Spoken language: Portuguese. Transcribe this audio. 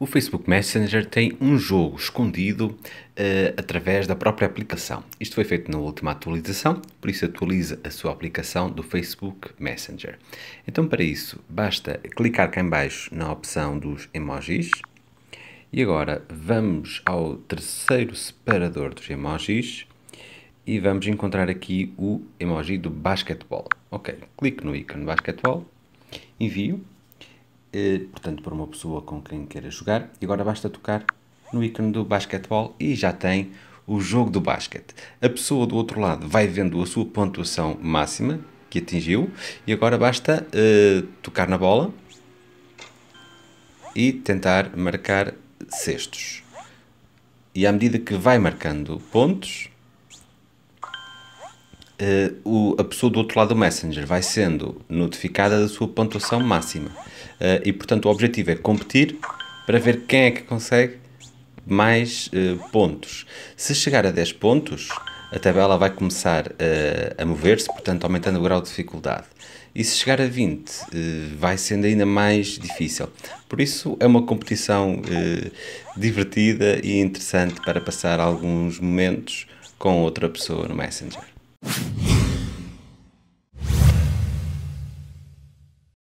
O Facebook Messenger tem um jogo escondido uh, através da própria aplicação. Isto foi feito na última atualização, por isso atualiza a sua aplicação do Facebook Messenger. Então para isso basta clicar cá em baixo na opção dos emojis e agora vamos ao terceiro separador dos emojis e vamos encontrar aqui o emoji do basquetebol. Ok, clique no ícone basquetebol, envio eh, portanto, para uma pessoa com quem queira jogar. E agora basta tocar no ícone do basquetebol e já tem o jogo do basquete. A pessoa do outro lado vai vendo a sua pontuação máxima que atingiu e agora basta eh, tocar na bola e tentar marcar cestos. E à medida que vai marcando pontos, uh, o, a pessoa do outro lado do Messenger vai sendo notificada da sua pontuação máxima. Uh, e portanto o objetivo é competir para ver quem é que consegue mais uh, pontos. Se chegar a 10 pontos, a tabela vai começar a mover-se, portanto aumentando o grau de dificuldade. E se chegar a 20, vai sendo ainda mais difícil. Por isso, é uma competição divertida e interessante para passar alguns momentos com outra pessoa no Messenger.